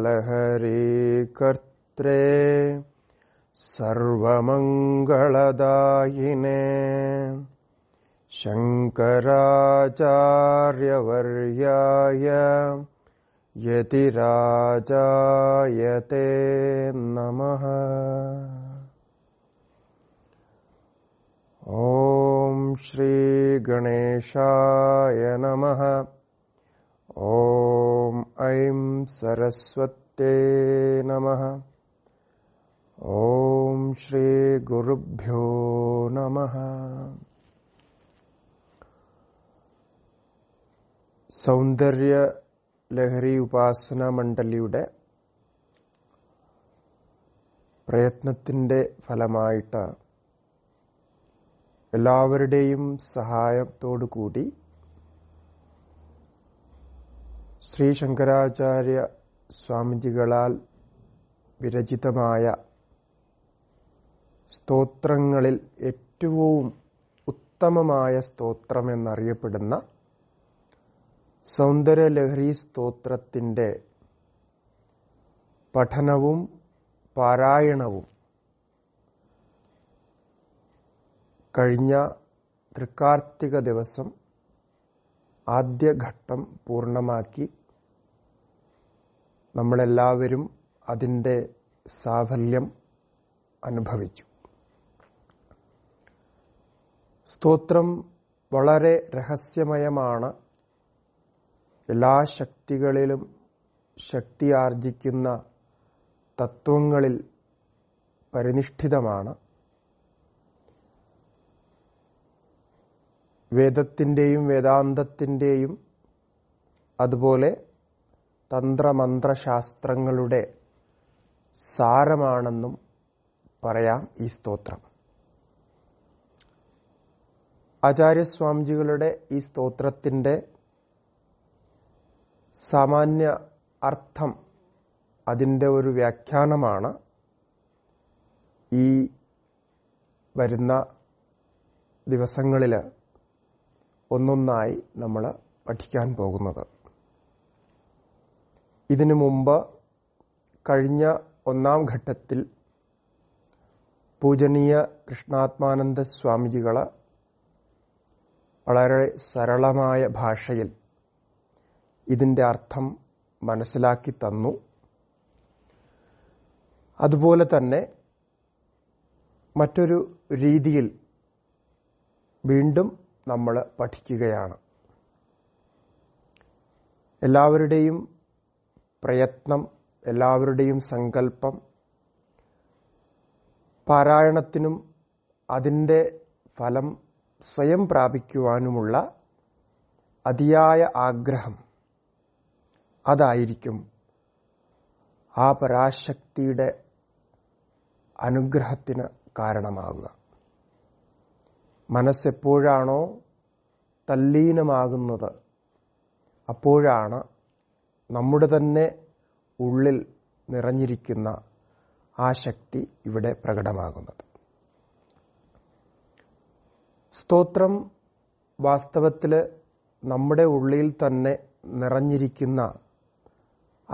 लहरीकर्त्रे सर्वमङ्गलदायिने शङ्कराचार्यवर्याय यतिराजायते नमः ॐ श्रीगणेशाय नमः ഓം ഐം സരസ്വത്തേ നമ ഓം ശ്രീ ഗുരുഭ്യോ നമ സൗന്ദര്യ ലഹരി ഉപാസന മണ്ഡലിയുടെ പ്രയത്നത്തിന്റെ ഫലമായിട്ട് എല്ലാവരുടെയും സഹായത്തോടു കൂടി ശ്രീ ശങ്കരാചാര്യ സ്വാമിജികളാൽ വിരചിതമായ സ്തോത്രങ്ങളിൽ ഏറ്റവും ഉത്തമമായ സ്തോത്രമെന്നറിയപ്പെടുന്ന സൗന്ദര്യലഹരി സ്തോത്രത്തിൻ്റെ പഠനവും പാരായണവും കഴിഞ്ഞ തൃക്കാർത്തിക ദിവസം ആദ്യഘട്ടം പൂർണ്ണമാക്കി നമ്മളെല്ലാവരും അതിൻ്റെ സാഫല്യം അനുഭവിച്ചു സ്തോത്രം വളരെ രഹസ്യമയമാണ് എല്ലാ ശക്തികളിലും ശക്തി ആർജിക്കുന്ന തത്വങ്ങളിൽ പരിനിഷ്ഠിതമാണ് വേദത്തിൻ്റെയും വേദാന്തത്തിൻ്റെയും അതുപോലെ തന്ത്രമന്ത്രശാസ്ത്രങ്ങളുടെ സാരമാണെന്നും പറയാം ഈ സ്തോത്രം ആചാര്യസ്വാമിജികളുടെ ഈ സ്തോത്രത്തിൻ്റെ സാമാന്യ അർത്ഥം അതിൻ്റെ ഒരു വ്യാഖ്യാനമാണ് ഈ വരുന്ന ദിവസങ്ങളിൽ ഒന്നൊന്നായി നമ്മൾ പഠിക്കാൻ പോകുന്നത് ഇതിനു മുമ്പ് കഴിഞ്ഞ ഒന്നാം ഘട്ടത്തിൽ പൂജനീയ കൃഷ്ണാത്മാനന്ദ സ്വാമിജികളെ വളരെ സരളമായ ഭാഷയിൽ ഇതിൻ്റെ അർത്ഥം മനസ്സിലാക്കി തന്നു അതുപോലെ തന്നെ മറ്റൊരു രീതിയിൽ വീണ്ടും നമ്മൾ പഠിക്കുകയാണ് എല്ലാവരുടെയും പ്രയത്നം എല്ലാവരുടെയും സങ്കല്പം പാരായണത്തിനും അതിൻ്റെ ഫലം സ്വയം പ്രാപിക്കുവാനുമുള്ള അതിയായ ആഗ്രഹം അതായിരിക്കും ആ പരാശക്തിയുടെ അനുഗ്രഹത്തിന് കാരണമാകുക മനസ്സെപ്പോഴാണോ തല്ലീനമാകുന്നത് അപ്പോഴാണ് നമ്മുടെ തന്നെ ഉള്ളിൽ നിറഞ്ഞിരിക്കുന്ന ആ ശക്തി ഇവിടെ പ്രകടമാകുന്നത് സ്തോത്രം വാസ്തവത്തിൽ നമ്മുടെ ഉള്ളിൽ തന്നെ നിറഞ്ഞിരിക്കുന്ന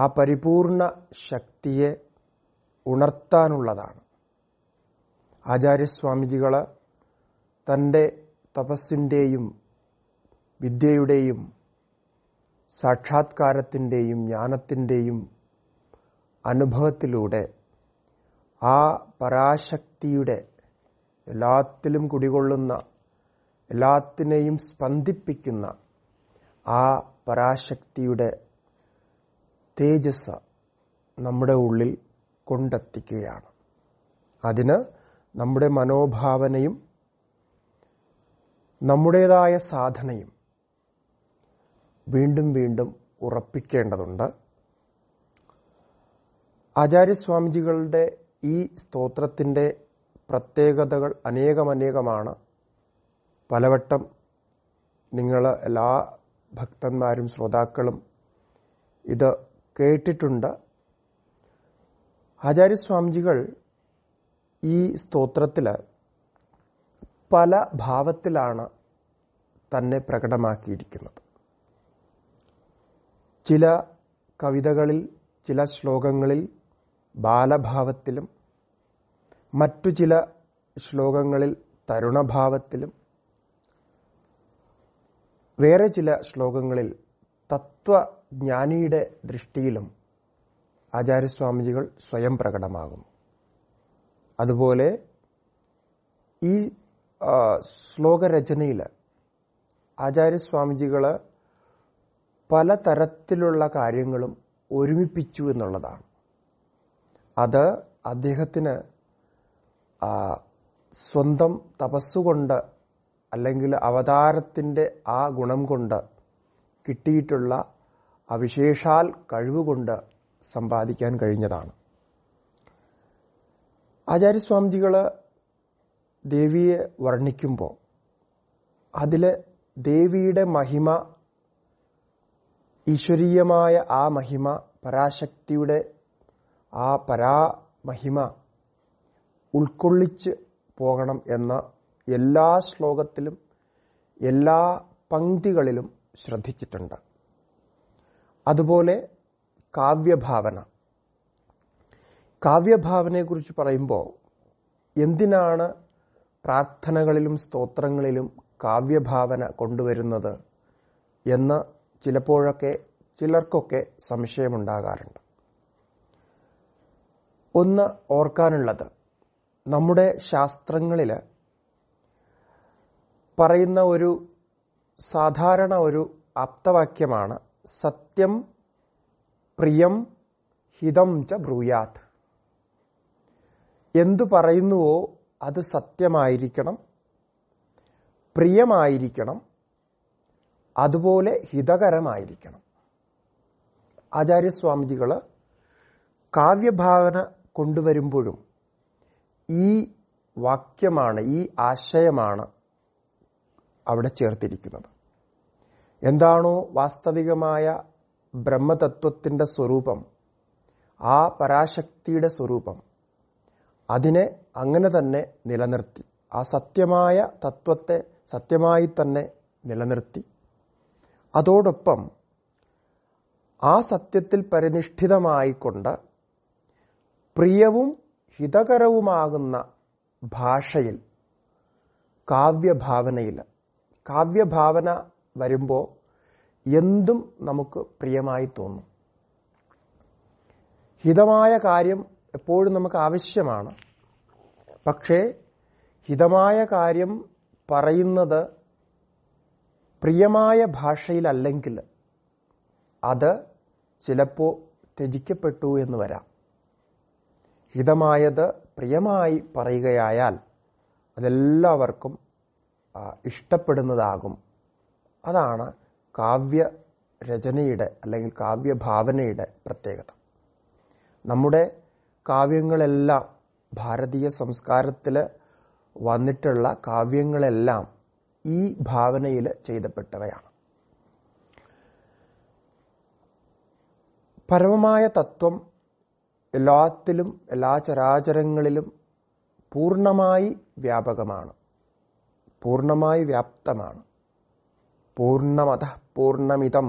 ആ പരിപൂർണ ശക്തിയെ ഉണർത്താനുള്ളതാണ് ആചാര്യസ്വാമിജികൾ തൻ്റെ തപസ്സിൻ്റെയും വിദ്യയുടെയും സാക്ഷാത്കാരത്തിൻ്റെയും ജ്ഞാനത്തിൻ്റെയും അനുഭവത്തിലൂടെ ആ പരാശക്തിയുടെ എല്ലാത്തിലും കുടികൊള്ളുന്ന എല്ലാത്തിനെയും സ്പന്ദിപ്പിക്കുന്ന ആ പരാശക്തിയുടെ തേജസ് നമ്മുടെ ഉള്ളിൽ കൊണ്ടെത്തിക്കുകയാണ് അതിന് നമ്മുടെ മനോഭാവനയും നമ്മുടേതായ സാധനയും വീണ്ടും വീണ്ടും ഉറപ്പിക്കേണ്ടതുണ്ട് ആചാര്യസ്വാമിജികളുടെ ഈ സ്തോത്രത്തിൻ്റെ പ്രത്യേകതകൾ അനേകമനേകമാണ് പലവട്ടം നിങ്ങൾ എല്ലാ ഭക്തന്മാരും ശ്രോതാക്കളും ഇത് കേട്ടിട്ടുണ്ട് ആചാര്യസ്വാമിജികൾ ഈ സ്തോത്രത്തിൽ പല ഭാവത്തിലാണ് തന്നെ പ്രകടമാക്കിയിരിക്കുന്നത് ചില കവിതകളിൽ ചില ശ്ലോകങ്ങളിൽ ബാലഭാവത്തിലും മറ്റു ചില ശ്ലോകങ്ങളിൽ തരുണഭാവത്തിലും വേറെ ചില ശ്ലോകങ്ങളിൽ തത്വജ്ഞാനിയുടെ ദൃഷ്ടിയിലും ആചാര്യസ്വാമിജികൾ സ്വയം പ്രകടമാകുന്നു അതുപോലെ ഈ ശ്ലോകരചനയിൽ ആചാര്യസ്വാമിജികള് പല തരത്തിലുള്ള കാര്യങ്ങളും ഒരുമിപ്പിച്ചു എന്നുള്ളതാണ് അത് അദ്ദേഹത്തിന് സ്വന്തം തപസ്സുകൊണ്ട് അല്ലെങ്കിൽ അവതാരത്തിൻ്റെ ആ ഗുണം കൊണ്ട് കിട്ടിയിട്ടുള്ള അവിശേഷാൽ കഴിവുകൊണ്ട് സമ്പാദിക്കാൻ കഴിഞ്ഞതാണ് ആചാര്യസ്വാമിജികൾ ദേവിയെ വർണ്ണിക്കുമ്പോൾ അതിൽ ദേവിയുടെ മഹിമ ഈശ്വരീയമായ ആ മഹിമ പരാശക്തിയുടെ ആ പരാമഹിമ ഉൾക്കൊള്ളിച്ച് പോകണം എന്ന എല്ലാ ശ്ലോകത്തിലും എല്ലാ പങ്ക്തികളിലും ശ്രദ്ധിച്ചിട്ടുണ്ട് അതുപോലെ കാവ്യഭാവന കാവ്യഭാവനയെക്കുറിച്ച് പറയുമ്പോൾ എന്തിനാണ് പ്രാർത്ഥനകളിലും സ്തോത്രങ്ങളിലും കാവ്യഭാവന കൊണ്ടുവരുന്നത് എന്ന് ചിലപ്പോഴൊക്കെ ചിലർക്കൊക്കെ സംശയമുണ്ടാകാറുണ്ട് ഒന്ന് ഓർക്കാനുള്ളത് നമ്മുടെ ശാസ്ത്രങ്ങളിൽ പറയുന്ന ഒരു സാധാരണ ഒരു ആപ്തവാക്യമാണ് സത്യം പ്രിയം ഹിതം ച ബ്രൂയാത് എന്തു പറയുന്നുവോ അത് സത്യമായിരിക്കണം പ്രിയമായിരിക്കണം അതുപോലെ ഹിതകരമായിരിക്കണം ആചാര്യസ്വാമിജികൾ കാവ്യഭാവന കൊണ്ടുവരുമ്പോഴും ഈ വാക്യമാണ് ഈ ആശയമാണ് അവിടെ ചേർത്തിരിക്കുന്നത് എന്താണോ വാസ്തവികമായ ബ്രഹ്മതത്വത്തിൻ്റെ സ്വരൂപം ആ പരാശക്തിയുടെ സ്വരൂപം അതിനെ അങ്ങനെ തന്നെ നിലനിർത്തി ആ സത്യമായ തത്വത്തെ സത്യമായി തന്നെ നിലനിർത്തി അതോടൊപ്പം ആ സത്യത്തിൽ പരിനിഷ്ഠിതമായിക്കൊണ്ട് പ്രിയവും ഹിതകരവുമാകുന്ന ഭാഷയിൽ കാവ്യഭാവനയിൽ കാവ്യഭാവന വരുമ്പോൾ എന്തും നമുക്ക് പ്രിയമായി തോന്നും ഹിതമായ കാര്യം എപ്പോഴും നമുക്ക് ആവശ്യമാണ് പക്ഷേ ഹിതമായ കാര്യം പറയുന്നത് പ്രിയമായ ഭാഷയിലല്ലെങ്കിൽ അത് ചിലപ്പോൾ ത്യജിക്കപ്പെട്ടു എന്ന് വരാം ഹിതമായത് പ്രിയമായി പറയുകയായാൽ അതെല്ലാവർക്കും ഇഷ്ടപ്പെടുന്നതാകും അതാണ് കാവ്യ അല്ലെങ്കിൽ കാവ്യഭാവനയുടെ പ്രത്യേകത നമ്മുടെ കാവ്യങ്ങളെല്ലാം ഭാരതീയ സംസ്കാരത്തിൽ വന്നിട്ടുള്ള കാവ്യങ്ങളെല്ലാം ഈ ഭാവനയിൽ ചെയ്തപ്പെട്ടവയാണ് പരമമായ തത്വം എല്ലാത്തിലും എല്ലാ ചരാചരങ്ങളിലും പൂർണ്ണമായി വ്യാപകമാണ് പൂർണ്ണമായി വ്യാപ്തമാണ് പൂർണ്ണമത പൂർണ്ണമിതം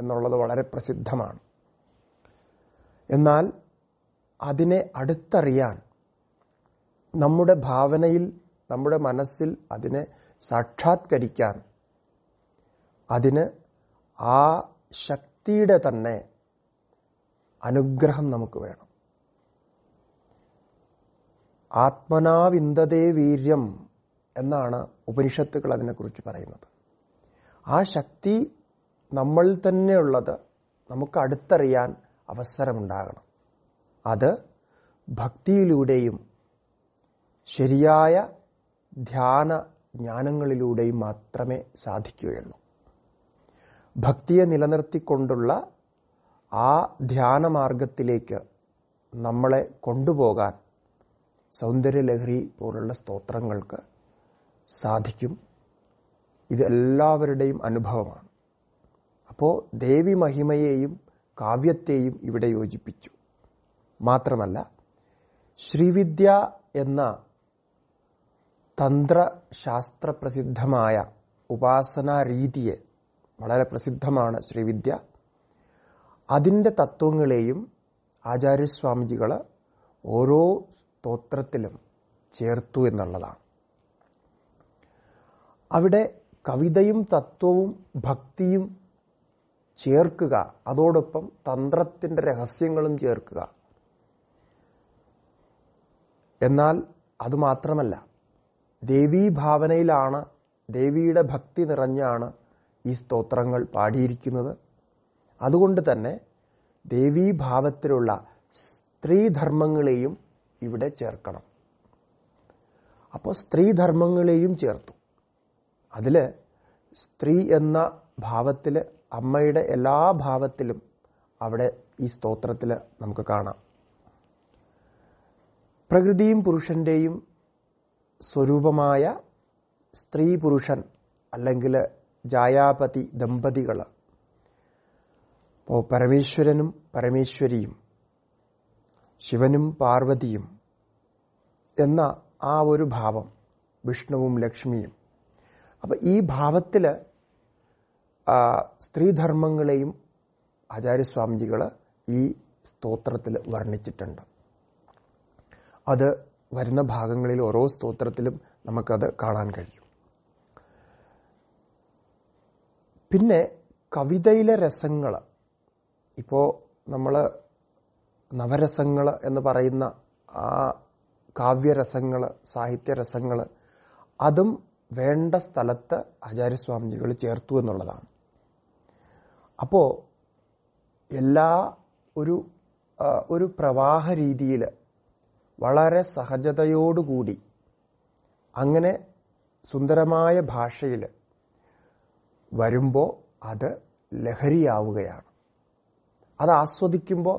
എന്നുള്ളത് വളരെ പ്രസിദ്ധമാണ് എന്നാൽ അതിനെ അടുത്തറിയാൻ നമ്മുടെ ഭാവനയിൽ നമ്മുടെ മനസ്സിൽ അതിനെ സാക്ഷാത്കരിക്കാൻ അതിന് ആ ശക്തിയുടെ തന്നെ അനുഗ്രഹം നമുക്ക് വേണം ആത്മനാവിന്ദതേ വീര്യം എന്നാണ് ഉപനിഷത്തുകൾ അതിനെക്കുറിച്ച് പറയുന്നത് ആ ശക്തി നമ്മൾ തന്നെയുള്ളത് നമുക്ക് അടുത്തറിയാൻ അവസരമുണ്ടാകണം അത് ഭക്തിയിലൂടെയും ശരിയായ ധ്യാന ജ്ഞാനങ്ങളിലൂടെയും മാത്രമേ സാധിക്കുകയുള്ളൂ ഭക്തിയെ നിലനിർത്തിക്കൊണ്ടുള്ള ആ ധ്യാനമാർഗത്തിലേക്ക് നമ്മളെ കൊണ്ടുപോകാൻ സൗന്ദര്യലഹരി പോലുള്ള സ്തോത്രങ്ങൾക്ക് സാധിക്കും ഇത് എല്ലാവരുടെയും അനുഭവമാണ് അപ്പോൾ ദേവി മഹിമയെയും കാവ്യത്തെയും ഇവിടെ യോജിപ്പിച്ചു മാത്രമല്ല ശ്രീവിദ്യ എന്ന തന്ത്രശാസ്ത്ര പ്രസിദ്ധമായ ഉപാസനാ രീതിയെ വളരെ പ്രസിദ്ധമാണ് ശ്രീവിദ്യ അതിൻ്റെ തത്വങ്ങളെയും ആചാര്യസ്വാമിജികൾ ഓരോ സ്തോത്രത്തിലും ചേർത്തു എന്നുള്ളതാണ് അവിടെ കവിതയും തത്വവും ഭക്തിയും ചേർക്കുക അതോടൊപ്പം തന്ത്രത്തിൻ്റെ രഹസ്യങ്ങളും ചേർക്കുക എന്നാൽ അതുമാത്രമല്ല ദേവീ ഭാവനയിലാണ് ദേവിയുടെ ഭക്തി നിറഞ്ഞാണ് ഈ സ്തോത്രങ്ങൾ പാടിയിരിക്കുന്നത് അതുകൊണ്ട് തന്നെ ദേവീഭാവത്തിലുള്ള സ്ത്രീധർമ്മങ്ങളെയും ഇവിടെ ചേർക്കണം അപ്പോൾ സ്ത്രീധർമ്മങ്ങളെയും ചേർത്തു അതിൽ സ്ത്രീ എന്ന ഭാവത്തിൽ അമ്മയുടെ എല്ലാ ഭാവത്തിലും അവിടെ ഈ സ്തോത്രത്തിൽ നമുക്ക് കാണാം പ്രകൃതിയും പുരുഷന്റെയും സ്വരൂപമായ സ്ത്രീ പുരുഷൻ അല്ലെങ്കിൽ ജായാപതി ദമ്പതികൾ ഇപ്പോൾ പരമേശ്വരനും പരമേശ്വരിയും ശിവനും പാർവതിയും എന്ന ആ ഒരു ഭാവം വിഷ്ണുവും ലക്ഷ്മിയും അപ്പം ഈ ഭാവത്തിൽ സ്ത്രീധർമ്മങ്ങളെയും ആചാര്യസ്വാമിജികൾ ഈ സ്തോത്രത്തിൽ വർണ്ണിച്ചിട്ടുണ്ട് അത് വരുന്ന ഭാഗങ്ങളിൽ ഓരോ സ്തോത്രത്തിലും നമുക്കത് കാണാൻ കഴിയും പിന്നെ കവിതയിലെ രസങ്ങൾ ഇപ്പോൾ നമ്മൾ നവരസങ്ങൾ എന്ന് പറയുന്ന ആ കാവ്യരസങ്ങൾ സാഹിത്യരസങ്ങൾ അതും വേണ്ട സ്ഥലത്ത് ആചാര്യസ്വാമിജികൾ ചേർത്തു എന്നുള്ളതാണ് അപ്പോൾ എല്ലാ ഒരു ഒരു പ്രവാഹ രീതിയിൽ വളരെ സഹജതയോടുകൂടി അങ്ങനെ സുന്ദരമായ ഭാഷയിൽ വരുമ്പോൾ അത് ലഹരിയാവുകയാണ് അത് ആസ്വദിക്കുമ്പോൾ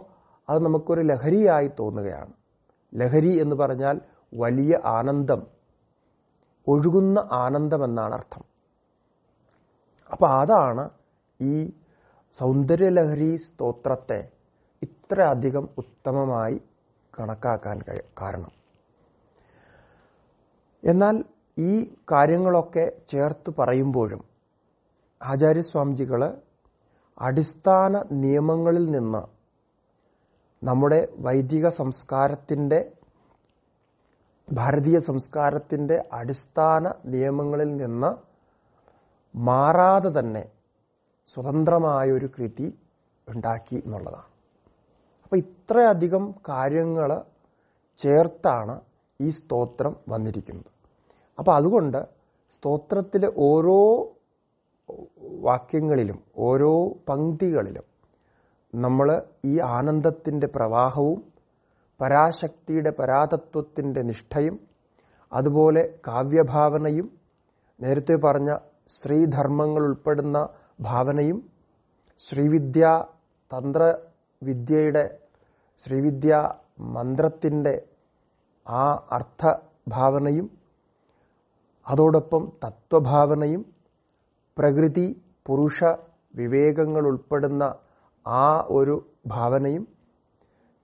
അത് നമുക്കൊരു ലഹരിയായി തോന്നുകയാണ് ലഹരി എന്ന് പറഞ്ഞാൽ വലിയ ആനന്ദം ഒഴുകുന്ന ആനന്ദമെന്നാണ് അർത്ഥം അപ്പോൾ അതാണ് ഈ സൗന്ദര്യലഹരി സ്തോത്രത്തെ ഇത്രയധികം ഉത്തമമായി കണക്കാക്കാൻ കാരണം എന്നാൽ ഈ കാര്യങ്ങളൊക്കെ ചേർത്ത് പറയുമ്പോഴും ആചാര്യസ്വാമിജികൾ അടിസ്ഥാന നിയമങ്ങളിൽ നിന്ന് നമ്മുടെ വൈദിക സംസ്കാരത്തിൻ്റെ ഭാരതീയ സംസ്കാരത്തിൻ്റെ അടിസ്ഥാന നിയമങ്ങളിൽ നിന്ന് മാറാതെ തന്നെ സ്വതന്ത്രമായൊരു കൃതി ഉണ്ടാക്കി എന്നുള്ളതാണ് അപ്പൊ ഇത്രയധികം കാര്യങ്ങൾ ചേർത്താണ് ഈ സ്തോത്രം വന്നിരിക്കുന്നത് അപ്പൊ അതുകൊണ്ട് സ്തോത്രത്തിലെ ഓരോ വാക്യങ്ങളിലും ഓരോ പങ്ക്തികളിലും നമ്മൾ ഈ ആനന്ദത്തിൻ്റെ പ്രവാഹവും പരാശക്തിയുടെ പരാതത്വത്തിൻ്റെ നിഷ്ഠയും അതുപോലെ കാവ്യഭാവനയും നേരത്തെ പറഞ്ഞ ശ്രീധർമ്മങ്ങൾ ഉൾപ്പെടുന്ന ഭാവനയും ശ്രീവിദ്യ തന്ത്ര വിദ്യയുടെ ശ്രീവിദ്യ മന്ത്രത്തിൻ്റെ ആ അർത്ഥഭാവനയും അതോടൊപ്പം തത്വഭാവനയും പ്രകൃതി പുരുഷ വിവേകങ്ങൾ ഉൾപ്പെടുന്ന ആ ഒരു ഭാവനയും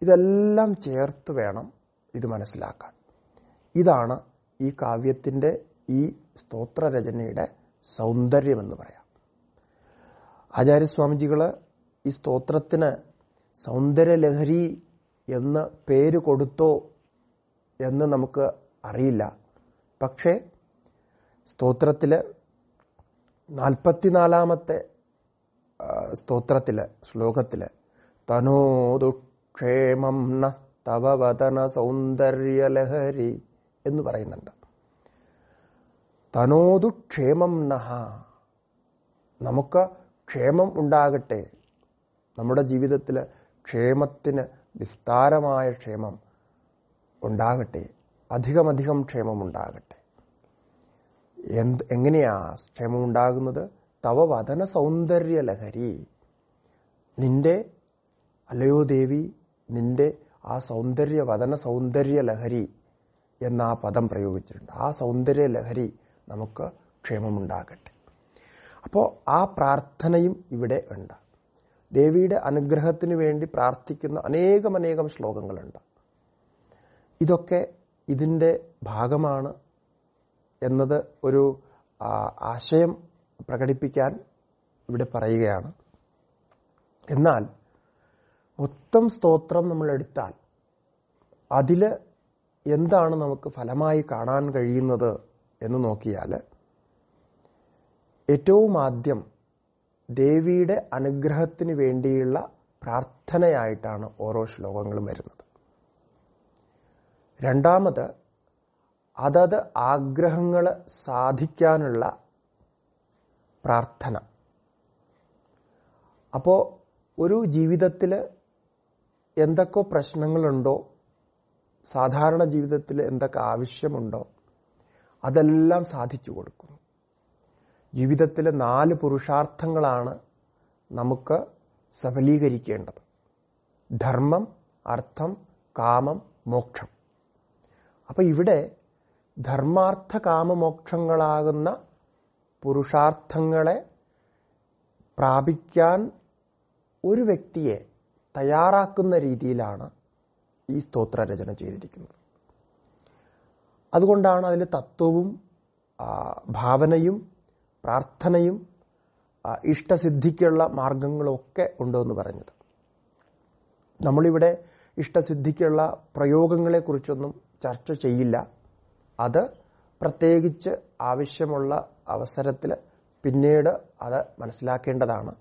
ഇതെല്ലാം ചേർത്ത് വേണം ഇത് മനസ്സിലാക്കാൻ ഇതാണ് ഈ കാവ്യത്തിൻ്റെ ഈ സ്തോത്രരചനയുടെ സൗന്ദര്യമെന്ന് പറയാം ആചാര്യസ്വാമിജികൾ ഈ സ്തോത്രത്തിന് സൗന്ദര്യലഹരി എന്ന പേര് കൊടുത്തോ എന്ന് നമുക്ക് അറിയില്ല പക്ഷേ സ്തോത്രത്തിൽ നാൽപ്പത്തിനാലാമത്തെ സ്തോത്രത്തിൽ ശ്ലോകത്തിൽ തനോദുക്ഷേമം ന തവവതന സൗന്ദര്യലഹരി എന്ന് പറയുന്നുണ്ട് തനോദുക്ഷേമം നഹ നമുക്ക് ക്ഷേമം ഉണ്ടാകട്ടെ നമ്മുടെ ജീവിതത്തിൽ ക്ഷേമത്തിന് വിസ്താരമായ ക്ഷേമം ഉണ്ടാകട്ടെ അധികമധികം ഉണ്ടാകട്ടെ എന്ത് എങ്ങനെയാ ഉണ്ടാകുന്നത് തവ വതന സൗന്ദര്യ ലഹരി നിന്റെ അല്ലയോ ദേവി നിന്റെ ആ സൗന്ദര്യ വതന സൗന്ദര്യ ലഹരി എന്ന ആ പദം പ്രയോഗിച്ചിട്ടുണ്ട് ആ സൗന്ദര്യ ലഹരി നമുക്ക് ക്ഷേമമുണ്ടാകട്ടെ അപ്പോൾ ആ പ്രാർത്ഥനയും ഇവിടെ ഉണ്ട് ദേവിയുടെ അനുഗ്രഹത്തിന് വേണ്ടി പ്രാർത്ഥിക്കുന്ന അനേകം അനേകം ശ്ലോകങ്ങളുണ്ട് ഇതൊക്കെ ഇതിൻ്റെ ഭാഗമാണ് എന്നത് ഒരു ആശയം പ്രകടിപ്പിക്കാൻ ഇവിടെ പറയുകയാണ് എന്നാൽ മൊത്തം സ്തോത്രം നമ്മൾ എടുത്താൽ അതിൽ എന്താണ് നമുക്ക് ഫലമായി കാണാൻ കഴിയുന്നത് എന്ന് നോക്കിയാൽ ഏറ്റവും ആദ്യം ദേവിയുടെ അനുഗ്രഹത്തിന് വേണ്ടിയുള്ള പ്രാർത്ഥനയായിട്ടാണ് ഓരോ ശ്ലോകങ്ങളും വരുന്നത് രണ്ടാമത് അതത് ആഗ്രഹങ്ങൾ സാധിക്കാനുള്ള പ്രാർത്ഥന അപ്പോൾ ഒരു ജീവിതത്തിൽ എന്തൊക്കെ പ്രശ്നങ്ങളുണ്ടോ സാധാരണ ജീവിതത്തിൽ എന്തൊക്കെ ആവശ്യമുണ്ടോ അതെല്ലാം സാധിച്ചു കൊടുക്കുന്നു ജീവിതത്തിലെ നാല് പുരുഷാർത്ഥങ്ങളാണ് നമുക്ക് സഫലീകരിക്കേണ്ടത് ധർമ്മം അർത്ഥം കാമം മോക്ഷം അപ്പൊ ഇവിടെ ധർമാർത്ഥ കാമമോക്ഷങ്ങളാകുന്ന പുരുഷാർത്ഥങ്ങളെ പ്രാപിക്കാൻ ഒരു വ്യക്തിയെ തയ്യാറാക്കുന്ന രീതിയിലാണ് ഈ സ്തോത്ര രചന ചെയ്തിരിക്കുന്നത് അതുകൊണ്ടാണ് അതിൽ തത്വവും ഭാവനയും പ്രാർത്ഥനയും ഇഷ്ടസിദ്ധിക്കുള്ള മാർഗങ്ങളൊക്കെ ഉണ്ടെന്ന് പറഞ്ഞത് നമ്മളിവിടെ ഇഷ്ടസിദ്ധിക്കുള്ള പ്രയോഗങ്ങളെക്കുറിച്ചൊന്നും ചർച്ച ചെയ്യില്ല അത് പ്രത്യേകിച്ച് ആവശ്യമുള്ള അവസരത്തിൽ പിന്നീട് അത് മനസ്സിലാക്കേണ്ടതാണ്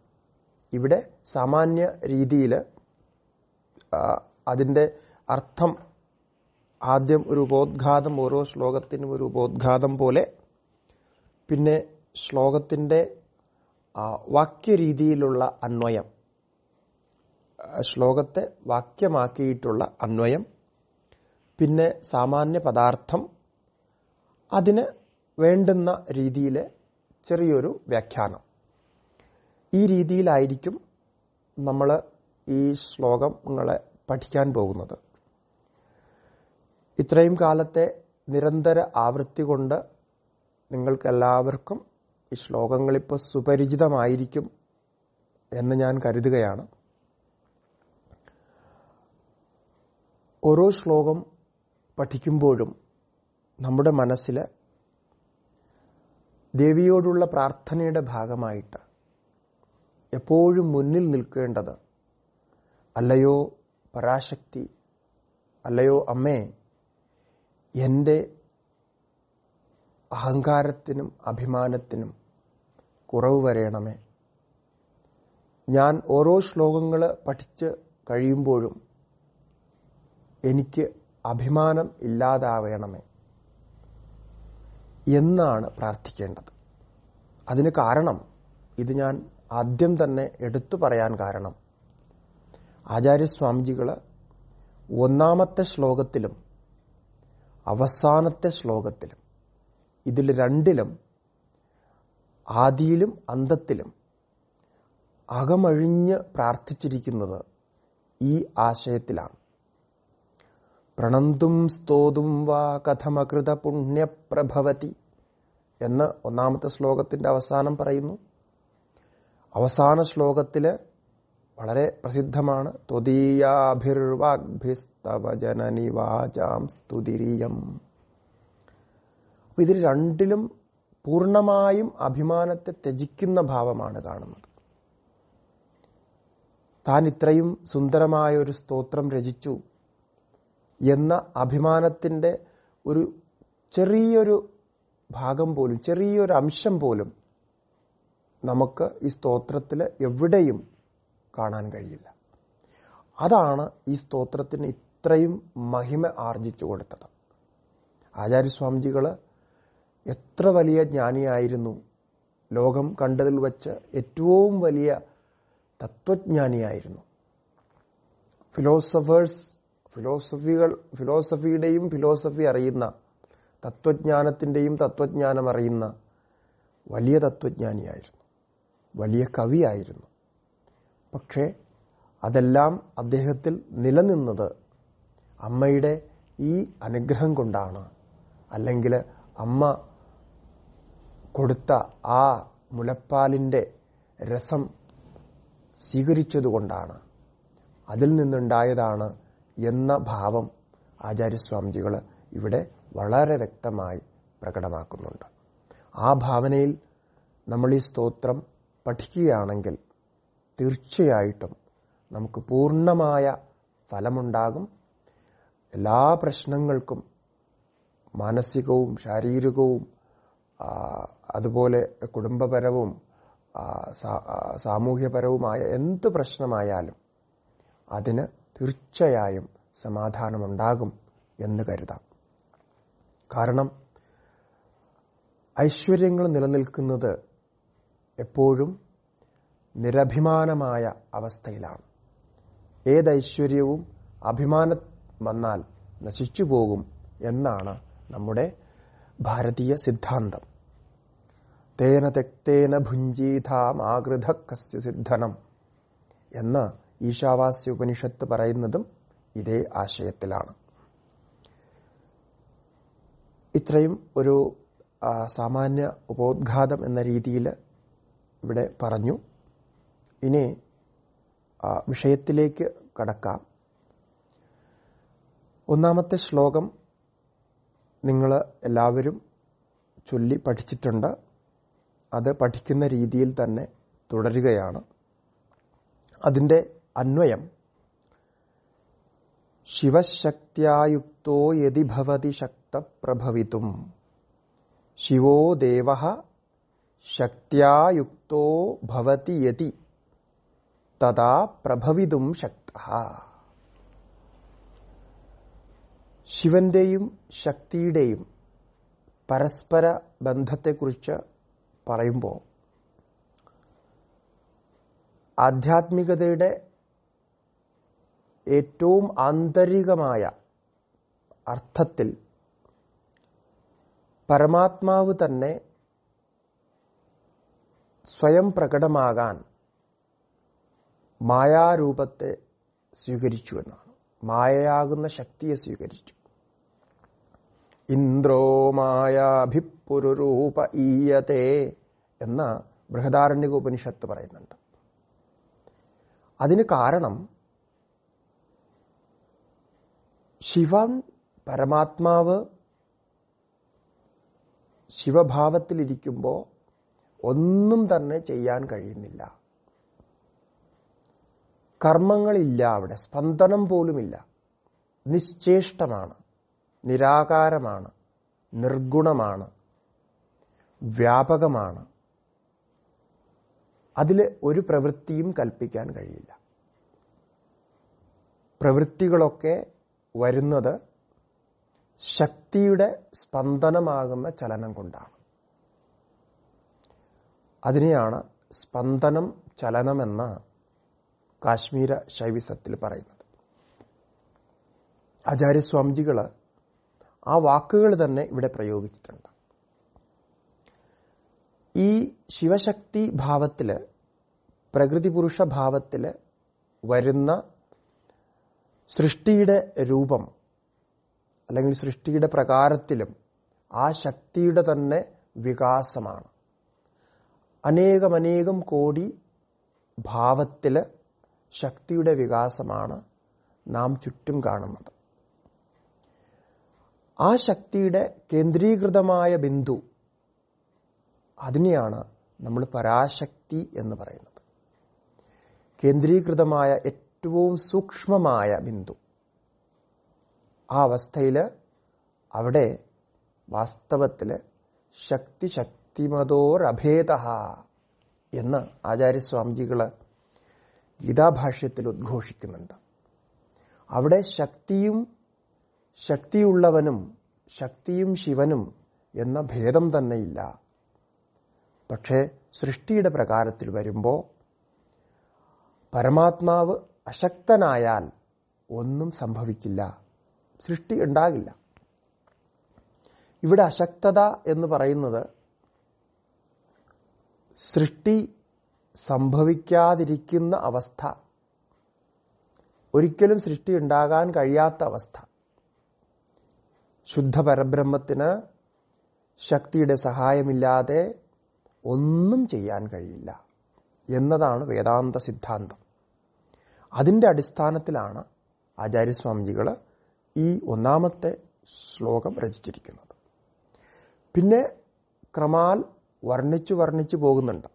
ഇവിടെ സാമാന്യ രീതിയിൽ അതിൻ്റെ അർത്ഥം ആദ്യം ഒരു ഉപോദ്ഘാതം ഓരോ ശ്ലോകത്തിനും ഒരു ഉപോദ്ഘാതം പോലെ പിന്നെ ശ്ലോകത്തിൻ്റെ വാക്യരീതിയിലുള്ള അന്വയം ശ്ലോകത്തെ വാക്യമാക്കിയിട്ടുള്ള അന്വയം പിന്നെ സാമാന്യ പദാർത്ഥം അതിന് വേണ്ടുന്ന രീതിയിലെ ചെറിയൊരു വ്യാഖ്യാനം ഈ രീതിയിലായിരിക്കും നമ്മൾ ഈ ശ്ലോകങ്ങളെ പഠിക്കാൻ പോകുന്നത് ഇത്രയും കാലത്തെ നിരന്തര ആവൃത്തി കൊണ്ട് നിങ്ങൾക്കെല്ലാവർക്കും ഈ ശ്ലോകങ്ങളിപ്പോൾ സുപരിചിതമായിരിക്കും എന്ന് ഞാൻ കരുതുകയാണ് ഓരോ ശ്ലോകം പഠിക്കുമ്പോഴും നമ്മുടെ മനസ്സിൽ ദേവിയോടുള്ള പ്രാർത്ഥനയുടെ ഭാഗമായിട്ട് എപ്പോഴും മുന്നിൽ നിൽക്കേണ്ടത് അല്ലയോ പരാശക്തി അല്ലയോ അമ്മേ എൻ്റെ അഹങ്കാരത്തിനും അഭിമാനത്തിനും കുറവ് വരയണമേ ഞാൻ ഓരോ ശ്ലോകങ്ങൾ പഠിച്ച് കഴിയുമ്പോഴും എനിക്ക് അഭിമാനം ഇല്ലാതാവേണമേ എന്നാണ് പ്രാർത്ഥിക്കേണ്ടത് അതിന് കാരണം ഇത് ഞാൻ ആദ്യം തന്നെ എടുത്തു പറയാൻ കാരണം ആചാര്യസ്വാമിജികൾ ഒന്നാമത്തെ ശ്ലോകത്തിലും അവസാനത്തെ ശ്ലോകത്തിലും ഇതിൽ രണ്ടിലും ആദിയിലും അന്തത്തിലും അകമഴിഞ്ഞ് പ്രാർത്ഥിച്ചിരിക്കുന്നത് ഈ ആശയത്തിലാണ് പ്രണന്തും സ്തോതും വാ കഥമകൃത പുണ്യപ്രഭവതി എന്ന് ഒന്നാമത്തെ ശ്ലോകത്തിന്റെ അവസാനം പറയുന്നു അവസാന ശ്ലോകത്തിലെ വളരെ പ്രസിദ്ധമാണ് ത്വദീയാഭിർവാഗ്ഭിസ്തവജനനിവാചാം സ്തുതിരിയം ഇതിൽ രണ്ടിലും പൂർണമായും അഭിമാനത്തെ ത്യജിക്കുന്ന ഭാവമാണ് കാണുന്നത് താൻ ഇത്രയും സുന്ദരമായ ഒരു സ്തോത്രം രചിച്ചു എന്ന അഭിമാനത്തിൻ്റെ ഒരു ചെറിയൊരു ഭാഗം പോലും ചെറിയൊരു അംശം പോലും നമുക്ക് ഈ സ്തോത്രത്തിൽ എവിടെയും കാണാൻ കഴിയില്ല അതാണ് ഈ സ്തോത്രത്തിന് ഇത്രയും മഹിമ ആർജിച്ചു കൊടുത്തത് ആചാര്യസ്വാമിജികള് എത്ര വലിയ ജ്ഞാനിയായിരുന്നു ലോകം കണ്ടതിൽ വച്ച് ഏറ്റവും വലിയ തത്വജ്ഞാനിയായിരുന്നു ഫിലോസഫേഴ്സ് ഫിലോസഫികൾ ഫിലോസഫിയുടെയും ഫിലോസഫി അറിയുന്ന തത്വജ്ഞാനത്തിൻ്റെയും തത്വജ്ഞാനം അറിയുന്ന വലിയ തത്വജ്ഞാനിയായിരുന്നു വലിയ കവിയായിരുന്നു പക്ഷേ അതെല്ലാം അദ്ദേഹത്തിൽ നിലനിന്നത് അമ്മയുടെ ഈ അനുഗ്രഹം കൊണ്ടാണ് അല്ലെങ്കിൽ അമ്മ കൊടുത്ത ആ മുലപ്പാലിൻ്റെ രസം സ്വീകരിച്ചതുകൊണ്ടാണ് അതിൽ നിന്നുണ്ടായതാണ് എന്ന ഭാവം ആചാര്യസ്വാമിജികൾ ഇവിടെ വളരെ വ്യക്തമായി പ്രകടമാക്കുന്നുണ്ട് ആ ഭാവനയിൽ നമ്മൾ ഈ സ്തോത്രം പഠിക്കുകയാണെങ്കിൽ തീർച്ചയായിട്ടും നമുക്ക് പൂർണ്ണമായ ഫലമുണ്ടാകും എല്ലാ പ്രശ്നങ്ങൾക്കും മാനസികവും ശാരീരികവും അതുപോലെ കുടുംബപരവും സാമൂഹ്യപരവുമായ എന്ത് പ്രശ്നമായാലും അതിന് തീർച്ചയായും സമാധാനമുണ്ടാകും എന്ന് കരുതാം കാരണം ഐശ്വര്യങ്ങൾ നിലനിൽക്കുന്നത് എപ്പോഴും നിരഭിമാനമായ അവസ്ഥയിലാണ് ഏത് ഐശ്വര്യവും അഭിമാനം വന്നാൽ നശിച്ചു പോകും എന്നാണ് നമ്മുടെ ഭാരതീയ സിദ്ധാന്തം തേന തെക്തേന ഭുഞ്ജീതാമാകൃത കസ്യ സിദ്ധനം എന്ന് ഈശാവാസ്യ ഉപനിഷത്ത് പറയുന്നതും ഇതേ ആശയത്തിലാണ് ഇത്രയും ഒരു സാമാന്യ ഉപോദ്ഘാതം എന്ന രീതിയിൽ ഇവിടെ പറഞ്ഞു ഇനി വിഷയത്തിലേക്ക് കടക്കാം ഒന്നാമത്തെ ശ്ലോകം നിങ്ങൾ എല്ലാവരും ചൊല്ലി പഠിച്ചിട്ടുണ്ട് അത് പഠിക്കുന്ന രീതിയിൽ തന്നെ തുടരുകയാണ് അതിൻ്റെ അന്വയം ശിവശക്തിയായുക്തോ യതി ഭവതി ശക്തപ്രഭവിതും ശിവോ ദേവ ശക്തിയായുക്തോ ഭവതി യതി തഥാ പ്രഭവിതും ശക്ത ശിവന്റെയും ശക്തിയുടെയും പരസ്പര ബന്ധത്തെക്കുറിച്ച് പറയുമ്പോൾ ആധ്യാത്മികതയുടെ ഏറ്റവും ആന്തരികമായ അർത്ഥത്തിൽ പരമാത്മാവ് തന്നെ സ്വയം പ്രകടമാകാൻ മായാരൂപത്തെ സ്വീകരിച്ചു എന്നാണ് മായയാകുന്ന ശക്തിയെ സ്വീകരിച്ചു ഇന്ദ്രോ മായാഭിപ്പുരുരൂപ ഈയത്തെ എന്ന് ബൃഹദാരണ്യ ഉപനിഷത്ത് പറയുന്നുണ്ട് അതിന് കാരണം ശിവൻ പരമാത്മാവ് ശിവഭാവത്തിലിരിക്കുമ്പോൾ ഒന്നും തന്നെ ചെയ്യാൻ കഴിയുന്നില്ല കർമ്മങ്ങളില്ല അവിടെ സ്പന്ദനം പോലുമില്ല നിശ്ചേഷ്ടമാണ് നിരാകാരമാണ് നിർഗുണമാണ് വ്യാപകമാണ് അതിൽ ഒരു പ്രവൃത്തിയും കൽപ്പിക്കാൻ കഴിയില്ല പ്രവൃത്തികളൊക്കെ വരുന്നത് ശക്തിയുടെ സ്പന്ദനമാകുന്ന ചലനം കൊണ്ടാണ് അതിനെയാണ് സ്പന്ദനം ചലനമെന്ന് കാശ്മീര ശൈവിസത്തിൽ പറയുന്നത് ആചാര്യസ്വാമിജികള് ആ വാക്കുകൾ തന്നെ ഇവിടെ പ്രയോഗിച്ചിട്ടുണ്ട് ഈ ശിവശക്തി ഭാവത്തില് പ്രകൃതി പുരുഷ ഭാവത്തില് വരുന്ന സൃഷ്ടിയുടെ രൂപം അല്ലെങ്കിൽ സൃഷ്ടിയുടെ പ്രകാരത്തിലും ആ ശക്തിയുടെ തന്നെ വികാസമാണ് അനേകമനേകം കോടി ഭാവത്തില് ശക്തിയുടെ വികാസമാണ് നാം ചുറ്റും കാണുന്നത് ആ ശക്തിയുടെ കേന്ദ്രീകൃതമായ ബിന്ദു അതിനെയാണ് നമ്മൾ പരാശക്തി എന്ന് പറയുന്നത് കേന്ദ്രീകൃതമായ ഏറ്റവും സൂക്ഷ്മമായ ബിന്ദു ആ അവസ്ഥയിൽ അവിടെ വാസ്തവത്തിൽ ശക്തി ശക്തിമതോരഭേദ എന്ന് ആചാര്യസ്വാമിജികൾ ഗീതാഭാഷ്യത്തിൽ ഉദ്ഘോഷിക്കുന്നുണ്ട് അവിടെ ശക്തിയും ശക്തിയുള്ളവനും ശക്തിയും ശിവനും എന്ന ഭേദം തന്നെയില്ല പക്ഷേ സൃഷ്ടിയുടെ പ്രകാരത്തിൽ വരുമ്പോൾ പരമാത്മാവ് അശക്തനായാൽ ഒന്നും സംഭവിക്കില്ല സൃഷ്ടി ഉണ്ടാകില്ല ഇവിടെ അശക്തത എന്ന് പറയുന്നത് സൃഷ്ടി സംഭവിക്കാതിരിക്കുന്ന അവസ്ഥ ഒരിക്കലും സൃഷ്ടി ഉണ്ടാകാൻ കഴിയാത്ത അവസ്ഥ ശുദ്ധ പരബ്രഹ്മത്തിന് ശക്തിയുടെ സഹായമില്ലാതെ ഒന്നും ചെയ്യാൻ കഴിയില്ല എന്നതാണ് വേദാന്ത സിദ്ധാന്തം അതിൻ്റെ അടിസ്ഥാനത്തിലാണ് ആചാര്യസ്വാമിജികൾ ഈ ഒന്നാമത്തെ ശ്ലോകം രചിച്ചിരിക്കുന്നത് പിന്നെ ക്രമാൽ വർണ്ണിച്ചു വർണ്ണിച്ചു പോകുന്നുണ്ട്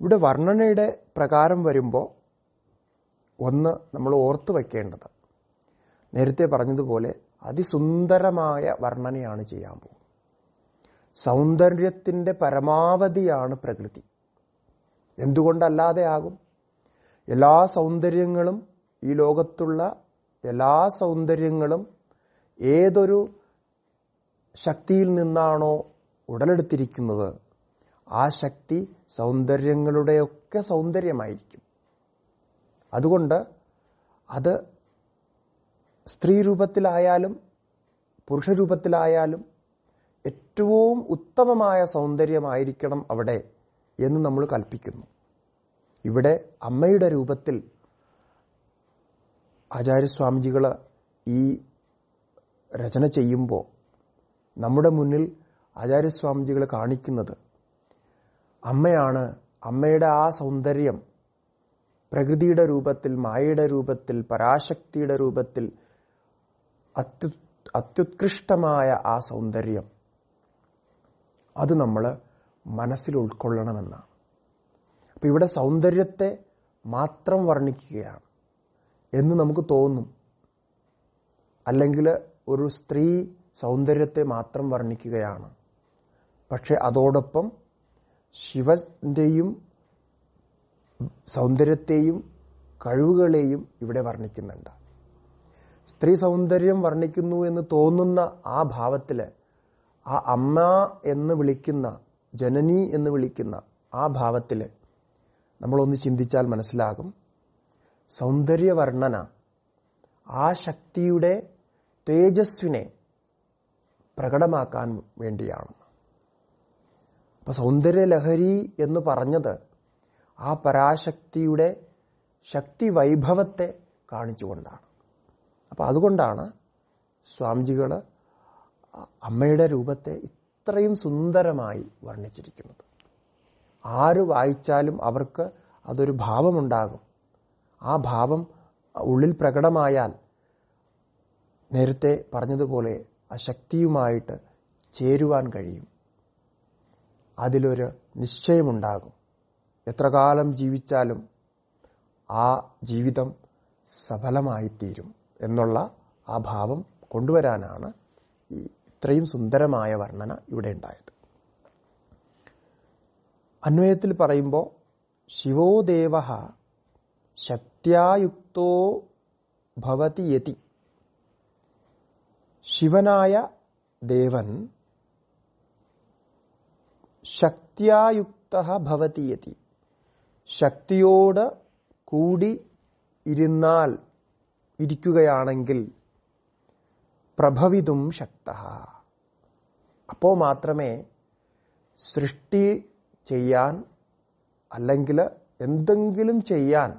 ഇവിടെ വർണ്ണനയുടെ പ്രകാരം വരുമ്പോൾ ഒന്ന് നമ്മൾ ഓർത്തു വയ്ക്കേണ്ടത് നേരത്തെ പറഞ്ഞതുപോലെ അതിസുന്ദരമായ വർണ്ണനയാണ് ചെയ്യാൻ പോകുന്നത് സൗന്ദര്യത്തിൻ്റെ പരമാവധിയാണ് പ്രകൃതി എന്തുകൊണ്ടല്ലാതെ ആകും എല്ലാ സൗന്ദര്യങ്ങളും ഈ ലോകത്തുള്ള എല്ലാ സൗന്ദര്യങ്ങളും ഏതൊരു ശക്തിയിൽ നിന്നാണോ ഉടലെടുത്തിരിക്കുന്നത് ആ ശക്തി സൗന്ദര്യങ്ങളുടെയൊക്കെ സൗന്ദര്യമായിരിക്കും അതുകൊണ്ട് അത് സ്ത്രീ രൂപത്തിലായാലും പുരുഷരൂപത്തിലായാലും ഏറ്റവും ഉത്തമമായ സൗന്ദര്യമായിരിക്കണം അവിടെ എന്ന് നമ്മൾ കൽപ്പിക്കുന്നു ഇവിടെ അമ്മയുടെ രൂപത്തിൽ ആചാര്യസ്വാമിജികൾ ഈ രചന ചെയ്യുമ്പോൾ നമ്മുടെ മുന്നിൽ ആചാര്യസ്വാമിജികൾ കാണിക്കുന്നത് അമ്മയാണ് അമ്മയുടെ ആ സൗന്ദര്യം പ്രകൃതിയുടെ രൂപത്തിൽ മായയുടെ രൂപത്തിൽ പരാശക്തിയുടെ രൂപത്തിൽ അത്യു അത്യുത്കൃഷ്ടമായ ആ സൗന്ദര്യം അത് നമ്മൾ മനസ്സിൽ ഉൾക്കൊള്ളണമെന്നാണ് അപ്പം ഇവിടെ സൗന്ദര്യത്തെ മാത്രം വർണ്ണിക്കുകയാണ് എന്ന് നമുക്ക് തോന്നും അല്ലെങ്കിൽ ഒരു സ്ത്രീ സൗന്ദര്യത്തെ മാത്രം വർണ്ണിക്കുകയാണ് പക്ഷെ അതോടൊപ്പം ശിവന്റെയും സൗന്ദര്യത്തെയും കഴിവുകളെയും ഇവിടെ വർണ്ണിക്കുന്നുണ്ട് സ്ത്രീ സൗന്ദര്യം വർണ്ണിക്കുന്നു എന്ന് തോന്നുന്ന ആ ഭാവത്തില് ആ അമ്മ എന്ന് വിളിക്കുന്ന ജനനി എന്ന് വിളിക്കുന്ന ആ ഭാവത്തില് നമ്മളൊന്ന് ചിന്തിച്ചാൽ മനസ്സിലാകും സൗന്ദര്യവർണ്ണന ആ ശക്തിയുടെ തേജസ്വിനെ പ്രകടമാക്കാൻ വേണ്ടിയാണ് അപ്പൊ സൗന്ദര്യലഹരി എന്ന് പറഞ്ഞത് ആ പരാശക്തിയുടെ ശക്തി വൈഭവത്തെ കാണിച്ചുകൊണ്ടാണ് അപ്പം അതുകൊണ്ടാണ് സ്വാമിജികൾ അമ്മയുടെ രൂപത്തെ ഇത്രയും സുന്ദരമായി വർണ്ണിച്ചിരിക്കുന്നത് ആര് വായിച്ചാലും അവർക്ക് അതൊരു ഭാവമുണ്ടാകും ആ ഭാവം ഉള്ളിൽ പ്രകടമായാൽ നേരത്തെ പറഞ്ഞതുപോലെ ആ ശക്തിയുമായിട്ട് ചേരുവാൻ കഴിയും അതിലൊരു നിശ്ചയമുണ്ടാകും എത്ര കാലം ജീവിച്ചാലും ആ ജീവിതം സഫലമായിത്തീരും എന്നുള്ള ആ ഭാവം കൊണ്ടുവരാനാണ് ഈ ഇത്രയും സുന്ദരമായ വർണ്ണന ഇവിടെ ഉണ്ടായത് അന്വയത്തിൽ പറയുമ്പോൾ ദേവ ശക്തിയായുക്തോ ഭവതി യതി ശിവനായ ദേവൻ ശക്തിയായുക്ത ഭവതി യതി ശക്തിയോട് കൂടി ഇരുന്നാൽ ഇരിക്കുകയാണെങ്കിൽ പ്രഭവിതും ശക്ത അപ്പോൾ മാത്രമേ സൃഷ്ടി ചെയ്യാൻ അല്ലെങ്കിൽ എന്തെങ്കിലും ചെയ്യാൻ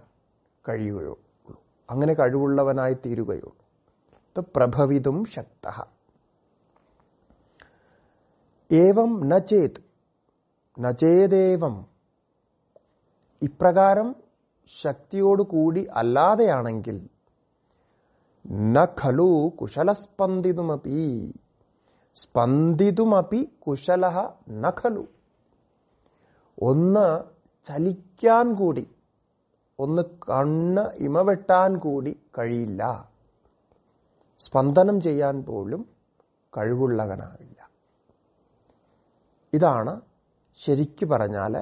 കഴിയുകയുള്ളൂ അങ്ങനെ കഴിവുള്ളവനായി തീരുകയുള്ളൂ പ്രഭവിതും ശക്ത ഏവം നചേത് നചേതേവം ഇപ്രകാരം ശക്തിയോടുകൂടി അല്ലാതെയാണെങ്കിൽ ന കുശലസ്പന്ദിതുമപി സ്പന്ദിതുമപി കുശല ന ഒന്ന് ചലിക്കാൻ കൂടി ഒന്ന് കണ്ണ് ഇമവെട്ടാൻ കൂടി കഴിയില്ല സ്പന്ദനം ചെയ്യാൻ പോലും കഴിവുള്ളവനാവില്ല ഇതാണ് ശരിക്കു പറഞ്ഞാൽ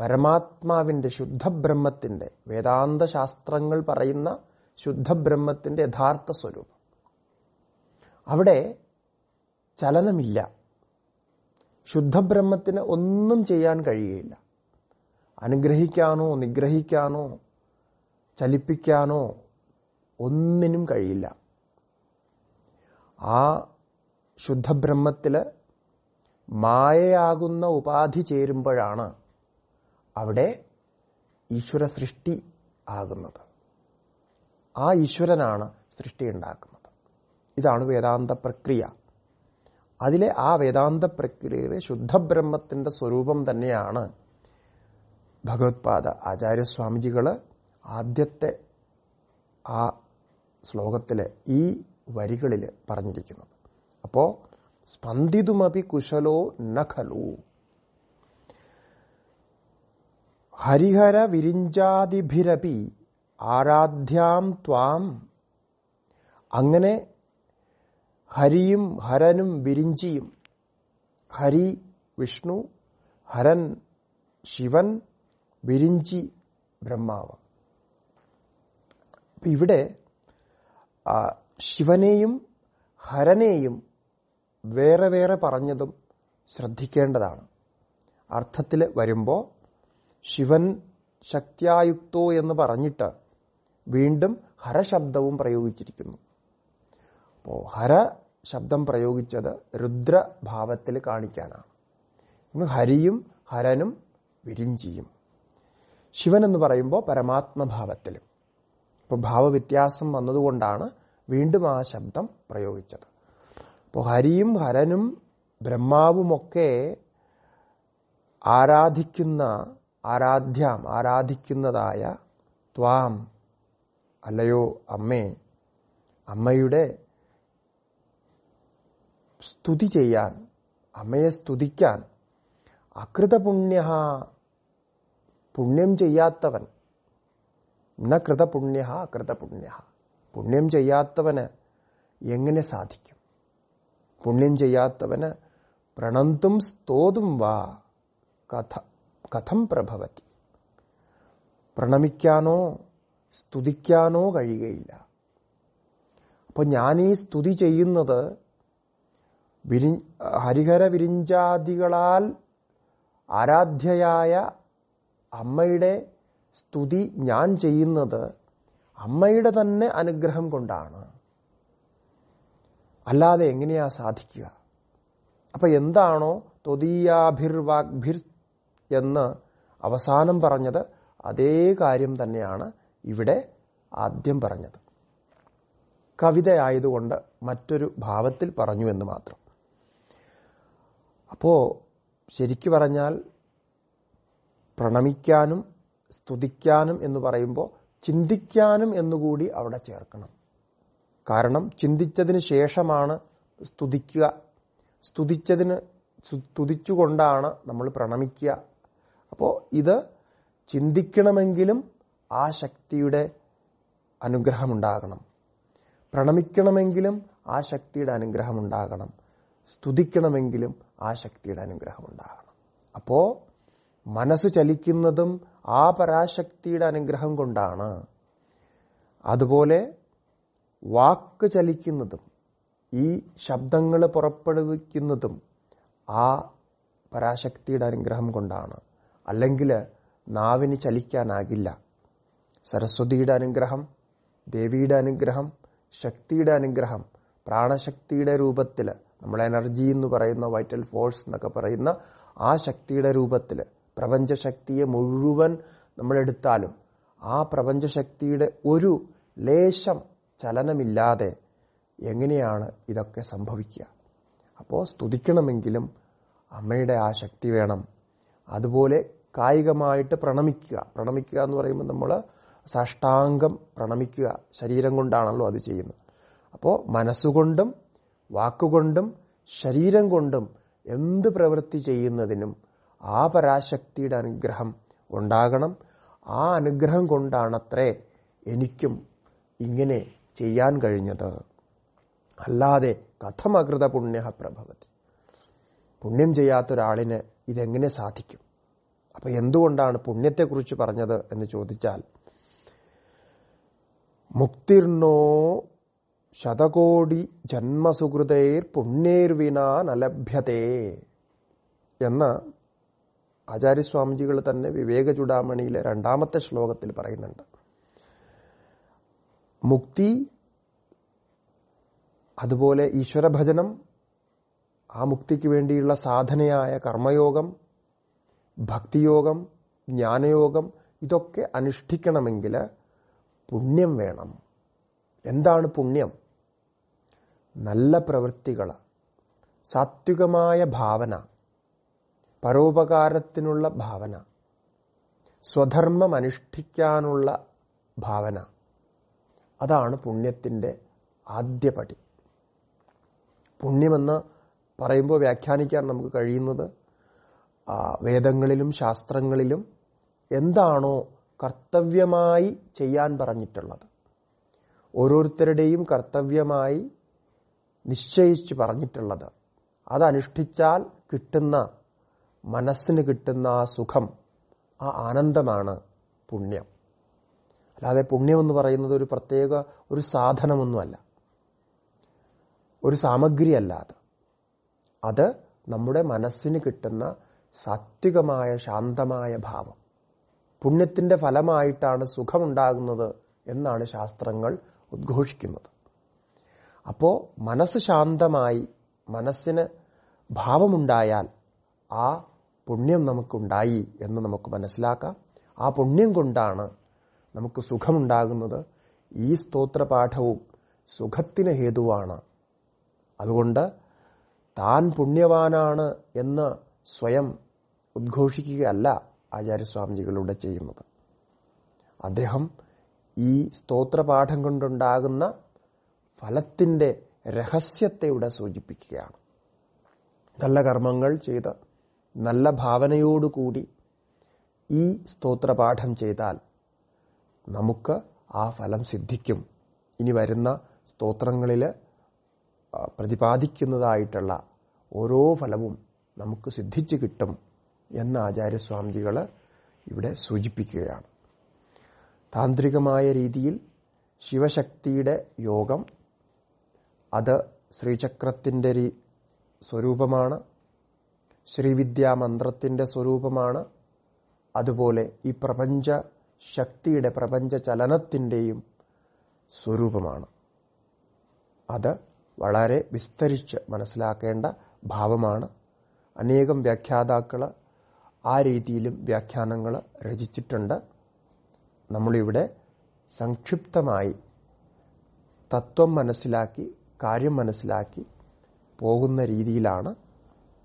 പരമാത്മാവിൻ്റെ ശുദ്ധബ്രഹ്മത്തിൻ്റെ വേദാന്ത ശാസ്ത്രങ്ങൾ പറയുന്ന ശുദ്ധബ്രഹ്മത്തിൻ്റെ യഥാർത്ഥ സ്വരൂപം അവിടെ ചലനമില്ല ശുദ്ധബ്രഹ്മത്തിന് ഒന്നും ചെയ്യാൻ കഴിയുകയില്ല അനുഗ്രഹിക്കാനോ നിഗ്രഹിക്കാനോ ചലിപ്പിക്കാനോ ഒന്നിനും കഴിയില്ല ആ ബ്രഹ്മത്തിൽ മായയാകുന്ന ഉപാധി ചേരുമ്പോഴാണ് അവിടെ ഈശ്വര സൃഷ്ടി ആകുന്നത് ആ ഈശ്വരനാണ് സൃഷ്ടി ഉണ്ടാക്കുന്നത് ഇതാണ് വേദാന്ത പ്രക്രിയ അതിലെ ആ വേദാന്ത പ്രക്രിയയിലെ ശുദ്ധബ്രഹ്മത്തിൻ്റെ സ്വരൂപം തന്നെയാണ് ഭഗവത്പാദ ആചാര്യസ്വാമിജികൾ ആദ്യത്തെ ആ ശ്ലോകത്തിലെ ഈ വരികളിൽ പറഞ്ഞിരിക്കുന്നത് അപ്പോൾ സ്പന്ദിതുമപി കുശലോ നഖലു ഹരിഹര വിരിഞ്ചാതിഭിരപി ആരാധ്യാം ത്വാം അങ്ങനെ ഹരിയും ഹരനും വിരിഞ്ചിയും ഹരി വിഷ്ണു ഹരൻ ശിവൻ വിരിഞ്ചി ബ്രഹ്മാവ് ഇവിടെ ശിവനെയും ഹരനെയും വേറെ വേറെ പറഞ്ഞതും ശ്രദ്ധിക്കേണ്ടതാണ് അർത്ഥത്തിൽ വരുമ്പോൾ ശിവൻ ശക്തിയായുക്തോ എന്ന് പറഞ്ഞിട്ട് വീണ്ടും ഹരശബ്ദവും പ്രയോഗിച്ചിരിക്കുന്നു അപ്പോൾ ഹര ശബ്ദം പ്രയോഗിച്ചത് രുദ്രഭാവത്തിൽ കാണിക്കാനാണ് ഹരിയും ഹരനും വിരിഞ്ചിയും ശിവൻ എന്ന് പറയുമ്പോൾ പരമാത്മഭാവത്തിലും ഇപ്പോൾ ഭാവവ്യത്യാസം വന്നതുകൊണ്ടാണ് വീണ്ടും ആ ശബ്ദം പ്രയോഗിച്ചത് അപ്പോൾ ഹരിയും ഹരനും ബ്രഹ്മാവുമൊക്കെ ആരാധിക്കുന്ന ആരാധ്യാം ആരാധിക്കുന്നതായ ത്വാം അല്ലയോ അമ്മേ അമ്മയുടെ സ്തുതി ചെയ്യാൻ അമ്മയെ സ്തുതിക്കാൻ അകൃതപുണ്യ പുണ്യം ചെയ്യാത്തവൻ ന കൃതപുണ്യ അകൃതപുണ്യ പുണ്യം ചെയ്യാത്തവന് എങ്ങനെ സാധിക്കും പുണ്യം ചെയ്യാത്തവന് പ്രണന്തും സ്തോതും വാ കഥ കഥം പ്രഭവതി പ്രണമിക്കാനോ സ്തുതിക്കാനോ കഴിയുകയില്ല അപ്പോൾ ഞാൻ ഈ സ്തുതി ചെയ്യുന്നത് വിരി ഹരിഹര വിരിഞ്ചാദികളാൽ ആരാധ്യയായ അമ്മയുടെ സ്തുതി ഞാൻ ചെയ്യുന്നത് അമ്മയുടെ തന്നെ അനുഗ്രഹം കൊണ്ടാണ് അല്ലാതെ എങ്ങനെയാ സാധിക്കുക അപ്പൊ എന്താണോ ത്വദീയാഭിർവാഗ്ഭിർ എന്ന് അവസാനം പറഞ്ഞത് അതേ കാര്യം തന്നെയാണ് ഇവിടെ ആദ്യം പറഞ്ഞത് കവിതയായതുകൊണ്ട് മറ്റൊരു ഭാവത്തിൽ പറഞ്ഞു എന്ന് മാത്രം അപ്പോൾ ശരിക്കു പറഞ്ഞാൽ പ്രണമിക്കാനും സ്തുതിക്കാനും എന്ന് പറയുമ്പോൾ ചിന്തിക്കാനും എന്നുകൂടി അവിടെ ചേർക്കണം കാരണം ചിന്തിച്ചതിന് ശേഷമാണ് സ്തുതിക്കുക സ്തുതിച്ചതിന് സ്തുതിച്ചുകൊണ്ടാണ് നമ്മൾ പ്രണമിക്കുക അപ്പോൾ ഇത് ചിന്തിക്കണമെങ്കിലും ആ ശക്തിയുടെ അനുഗ്രഹം ഉണ്ടാകണം പ്രണമിക്കണമെങ്കിലും ആ ശക്തിയുടെ അനുഗ്രഹം ഉണ്ടാകണം സ്തുതിക്കണമെങ്കിലും ആ ശക്തിയുടെ അനുഗ്രഹം ഉണ്ടാകണം അപ്പോ മനസ്സ് ചലിക്കുന്നതും ആ പരാശക്തിയുടെ അനുഗ്രഹം കൊണ്ടാണ് അതുപോലെ വാക്ക് ചലിക്കുന്നതും ഈ ശബ്ദങ്ങൾ പുറപ്പെടുവിക്കുന്നതും ആ പരാശക്തിയുടെ അനുഗ്രഹം കൊണ്ടാണ് അല്ലെങ്കിൽ നാവിന് ചലിക്കാനാകില്ല സരസ്വതിയുടെ അനുഗ്രഹം ദേവിയുടെ അനുഗ്രഹം ശക്തിയുടെ അനുഗ്രഹം പ്രാണശക്തിയുടെ രൂപത്തിൽ നമ്മൾ എനർജി എന്ന് പറയുന്ന വൈറ്റൽ ഫോഴ്സ് എന്നൊക്കെ പറയുന്ന ആ ശക്തിയുടെ രൂപത്തിൽ പ്രപഞ്ചശക്തിയെ മുഴുവൻ നമ്മളെടുത്താലും ആ പ്രപഞ്ചശക്തിയുടെ ഒരു ലേശം ചലനമില്ലാതെ എങ്ങനെയാണ് ഇതൊക്കെ സംഭവിക്കുക അപ്പോൾ സ്തുതിക്കണമെങ്കിലും അമ്മയുടെ ആ ശക്തി വേണം അതുപോലെ കായികമായിട്ട് പ്രണമിക്കുക പ്രണമിക്കുക എന്ന് പറയുമ്പോൾ നമ്മൾ സാഷ്ടാംഗം പ്രണമിക്കുക ശരീരം കൊണ്ടാണല്ലോ അത് ചെയ്യുന്നത് അപ്പോൾ മനസ്സുകൊണ്ടും വാക്കുകൊണ്ടും ശരീരം കൊണ്ടും എന്ത് പ്രവൃത്തി ചെയ്യുന്നതിനും ആ പരാശക്തിയുടെ അനുഗ്രഹം ഉണ്ടാകണം ആ അനുഗ്രഹം കൊണ്ടാണത്രേ എനിക്കും ഇങ്ങനെ ചെയ്യാൻ കഴിഞ്ഞത് അല്ലാതെ കഥമകൃത പുണ്യ പ്രഭവതി പുണ്യം ചെയ്യാത്തൊരാളിന് ഇതെങ്ങനെ സാധിക്കും അപ്പം എന്തുകൊണ്ടാണ് പുണ്യത്തെക്കുറിച്ച് പറഞ്ഞത് എന്ന് ചോദിച്ചാൽ മുക്തിർണോ ശതകോടി ജന്മസുഹൃതൈർ പുണ്യേർവിനാ നലഭ്യതേ എന്ന് ആചാര്യസ്വാമിജികൾ തന്നെ വിവേക ചുടാമണിയിലെ രണ്ടാമത്തെ ശ്ലോകത്തിൽ പറയുന്നുണ്ട് മുക്തി അതുപോലെ ഈശ്വരഭജനം ആ മുക്തിക്ക് വേണ്ടിയുള്ള സാധനയായ കർമ്മയോഗം ഭക്തിയോഗം ജ്ഞാനയോഗം ഇതൊക്കെ അനുഷ്ഠിക്കണമെങ്കിൽ പുണ്യം വേണം എന്താണ് പുണ്യം നല്ല പ്രവൃത്തികൾ സാത്വികമായ ഭാവന പരോപകാരത്തിനുള്ള ഭാവന സ്വധർമ്മം അനുഷ്ഠിക്കാനുള്ള ഭാവന അതാണ് പുണ്യത്തിൻ്റെ ആദ്യപടി പുണ്യമെന്ന് പറയുമ്പോൾ വ്യാഖ്യാനിക്കാൻ നമുക്ക് കഴിയുന്നത് വേദങ്ങളിലും ശാസ്ത്രങ്ങളിലും എന്താണോ കർത്തവ്യമായി ചെയ്യാൻ പറഞ്ഞിട്ടുള്ളത് ഓരോരുത്തരുടെയും കർത്തവ്യമായി നിശ്ചയിച്ച് പറഞ്ഞിട്ടുള്ളത് അതനുഷ്ഠിച്ചാൽ കിട്ടുന്ന മനസ്സിന് കിട്ടുന്ന ആ സുഖം ആ ആനന്ദമാണ് പുണ്യം അല്ലാതെ പുണ്യം എന്ന് പറയുന്നത് ഒരു പ്രത്യേക ഒരു സാധനമൊന്നുമല്ല ഒരു സാമഗ്രിയല്ല അത് അത് നമ്മുടെ മനസ്സിന് കിട്ടുന്ന സാത്വികമായ ശാന്തമായ ഭാവം പുണ്യത്തിന്റെ ഫലമായിട്ടാണ് സുഖമുണ്ടാകുന്നത് എന്നാണ് ശാസ്ത്രങ്ങൾ ഉദ്ഘോഷിക്കുന്നത് അപ്പോൾ മനസ്സ് ശാന്തമായി മനസ്സിന് ഭാവമുണ്ടായാൽ ആ പുണ്യം നമുക്കുണ്ടായി എന്ന് നമുക്ക് മനസ്സിലാക്കാം ആ പുണ്യം കൊണ്ടാണ് നമുക്ക് സുഖമുണ്ടാകുന്നത് ഈ സ്തോത്രപാഠവും സുഖത്തിന് ഹേതുവാണ് അതുകൊണ്ട് താൻ പുണ്യവാനാണ് എന്ന് സ്വയം ഉദ്ഘോഷിക്കുകയല്ല ആചാര്യസ്വാമിജികളിലൂടെ ചെയ്യുന്നത് അദ്ദേഹം ഈ സ്തോത്രപാഠം കൊണ്ടുണ്ടാകുന്ന ഫലത്തിൻ്റെ രഹസ്യത്തെ ഇവിടെ സൂചിപ്പിക്കുകയാണ് നല്ല കർമ്മങ്ങൾ ചെയ്ത് നല്ല ഭാവനയോടുകൂടി ഈ സ്തോത്രപാഠം ചെയ്താൽ നമുക്ക് ആ ഫലം സിദ്ധിക്കും ഇനി വരുന്ന സ്തോത്രങ്ങളിൽ പ്രതിപാദിക്കുന്നതായിട്ടുള്ള ഓരോ ഫലവും നമുക്ക് സിദ്ധിച്ചു കിട്ടും എന്ന ആചാര്യസ്വാമിജികൾ ഇവിടെ സൂചിപ്പിക്കുകയാണ് താന്ത്രികമായ രീതിയിൽ ശിവശക്തിയുടെ യോഗം അത് ശ്രീചക്രത്തിൻ്റെ സ്വരൂപമാണ് ശ്രീവിദ്യാ മന്ത്രത്തിൻ്റെ സ്വരൂപമാണ് അതുപോലെ ഈ പ്രപഞ്ച ശക്തിയുടെ പ്രപഞ്ച ചലനത്തിൻ്റെയും സ്വരൂപമാണ് അത് വളരെ വിസ്തരിച്ച് മനസ്സിലാക്കേണ്ട ഭാവമാണ് അനേകം വ്യാഖ്യാതാക്കൾ ആ രീതിയിലും വ്യാഖ്യാനങ്ങൾ രചിച്ചിട്ടുണ്ട് നമ്മളിവിടെ സംക്ഷിപ്തമായി തത്വം മനസ്സിലാക്കി കാര്യം മനസ്സിലാക്കി പോകുന്ന രീതിയിലാണ്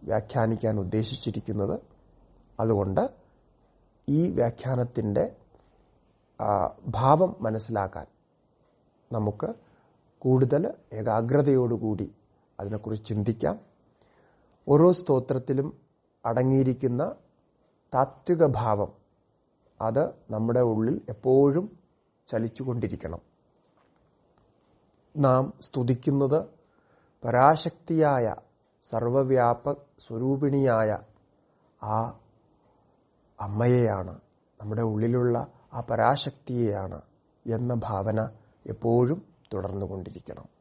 വ്യാഖ്യാനിക്കാൻ ഉദ്ദേശിച്ചിരിക്കുന്നത് അതുകൊണ്ട് ഈ വ്യാഖ്യാനത്തിൻ്റെ ഭാവം മനസ്സിലാക്കാൻ നമുക്ക് കൂടുതൽ ഏകാഗ്രതയോടുകൂടി അതിനെക്കുറിച്ച് ചിന്തിക്കാം ഓരോ സ്തോത്രത്തിലും അടങ്ങിയിരിക്കുന്ന താത്വിക ഭാവം അത് നമ്മുടെ ഉള്ളിൽ എപ്പോഴും ചലിച്ചുകൊണ്ടിരിക്കണം നാം സ്തുതിക്കുന്നത് പരാശക്തിയായ സർവവ്യാപ സ്വരൂപിണിയായ ആ അമ്മയെയാണ് നമ്മുടെ ഉള്ളിലുള്ള ആ പരാശക്തിയെയാണ് എന്ന ഭാവന എപ്പോഴും തുടർന്നുകൊണ്ടിരിക്കണം